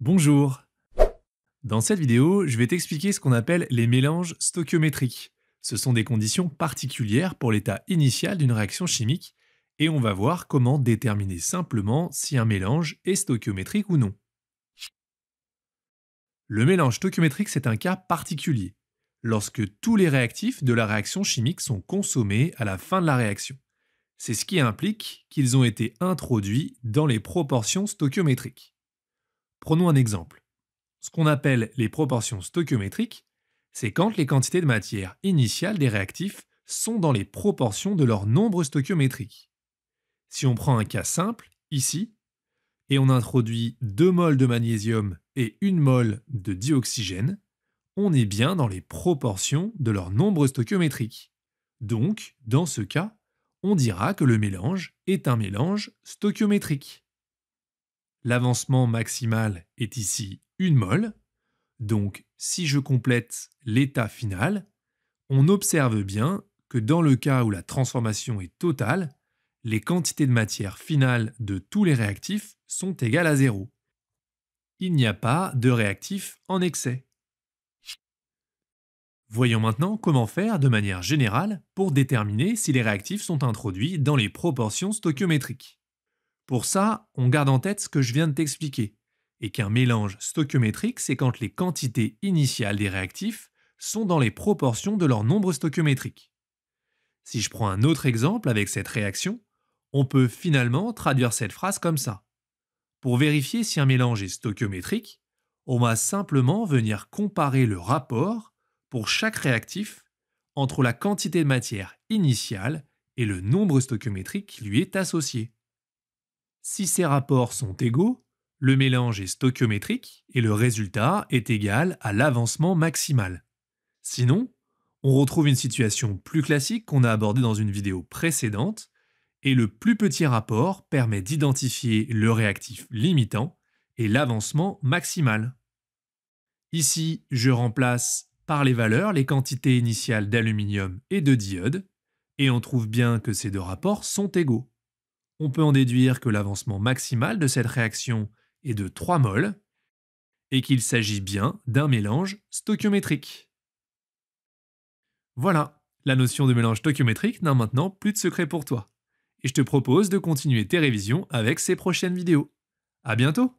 Bonjour Dans cette vidéo, je vais t'expliquer ce qu'on appelle les mélanges stoichiométriques. Ce sont des conditions particulières pour l'état initial d'une réaction chimique, et on va voir comment déterminer simplement si un mélange est stoichiométrique ou non. Le mélange stoichiométrique, c'est un cas particulier, lorsque tous les réactifs de la réaction chimique sont consommés à la fin de la réaction. C'est ce qui implique qu'ils ont été introduits dans les proportions stoichiométriques. Prenons un exemple. Ce qu'on appelle les proportions stoichiométriques, c'est quand les quantités de matière initiales des réactifs sont dans les proportions de leur nombre stoichiométrique. Si on prend un cas simple, ici, et on introduit 2 moles de magnésium et 1 mole de dioxygène, on est bien dans les proportions de leur nombre stoichiométrique. Donc, dans ce cas, on dira que le mélange est un mélange stoichiométrique l'avancement maximal est ici une mol, Donc si je complète l'état final, on observe bien que dans le cas où la transformation est totale, les quantités de matière finale de tous les réactifs sont égales à zéro. Il n'y a pas de réactifs en excès. Voyons maintenant comment faire de manière générale pour déterminer si les réactifs sont introduits dans les proportions stoichiométriques. Pour ça, on garde en tête ce que je viens de t'expliquer, et qu'un mélange stoichiométrique, c'est quand les quantités initiales des réactifs sont dans les proportions de leur nombre stoichiométrique. Si je prends un autre exemple avec cette réaction, on peut finalement traduire cette phrase comme ça. Pour vérifier si un mélange est stoichiométrique, on va simplement venir comparer le rapport pour chaque réactif entre la quantité de matière initiale et le nombre stoichiométrique qui lui est associé. Si ces rapports sont égaux, le mélange est stoichiométrique et le résultat est égal à l'avancement maximal. Sinon, on retrouve une situation plus classique qu'on a abordée dans une vidéo précédente, et le plus petit rapport permet d'identifier le réactif limitant et l'avancement maximal. Ici, je remplace par les valeurs les quantités initiales d'aluminium et de diode, et on trouve bien que ces deux rapports sont égaux on peut en déduire que l'avancement maximal de cette réaction est de 3 mol et qu'il s'agit bien d'un mélange stoichiométrique. Voilà, la notion de mélange stoichiométrique n'a maintenant plus de secret pour toi. Et je te propose de continuer tes révisions avec ces prochaines vidéos. À bientôt